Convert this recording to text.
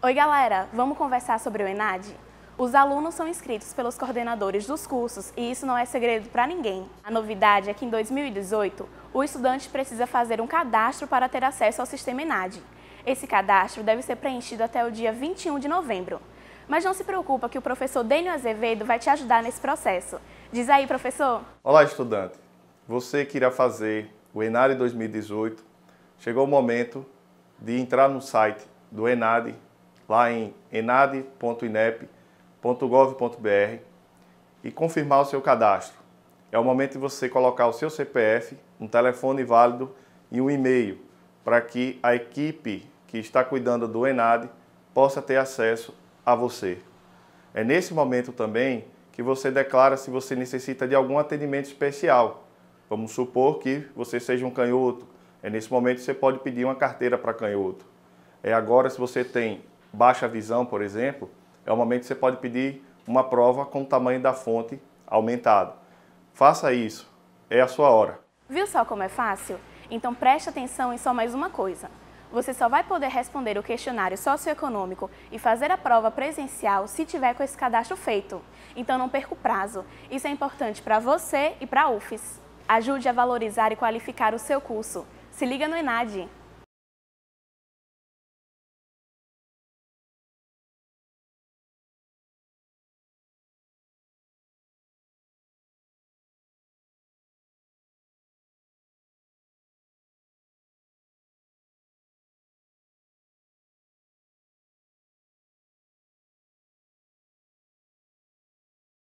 Oi, galera! Vamos conversar sobre o ENAD? Os alunos são inscritos pelos coordenadores dos cursos e isso não é segredo para ninguém. A novidade é que em 2018, o estudante precisa fazer um cadastro para ter acesso ao sistema ENAD. Esse cadastro deve ser preenchido até o dia 21 de novembro. Mas não se preocupa que o professor Dênio Azevedo vai te ajudar nesse processo. Diz aí, professor! Olá, estudante! Você que irá fazer o ENAD 2018, chegou o momento de entrar no site do ENAD lá em enad.inep.gov.br e confirmar o seu cadastro. É o momento de você colocar o seu CPF, um telefone válido e um e-mail para que a equipe que está cuidando do Enad possa ter acesso a você. É nesse momento também que você declara se você necessita de algum atendimento especial. Vamos supor que você seja um canhoto. É nesse momento que você pode pedir uma carteira para canhoto. É agora se você tem baixa visão, por exemplo, é o momento que você pode pedir uma prova com o tamanho da fonte aumentado. Faça isso, é a sua hora. Viu só como é fácil? Então preste atenção em só mais uma coisa. Você só vai poder responder o questionário socioeconômico e fazer a prova presencial se tiver com esse cadastro feito. Então não perca o prazo. Isso é importante para você e para a UFES. Ajude a valorizar e qualificar o seu curso. Se liga no Enade.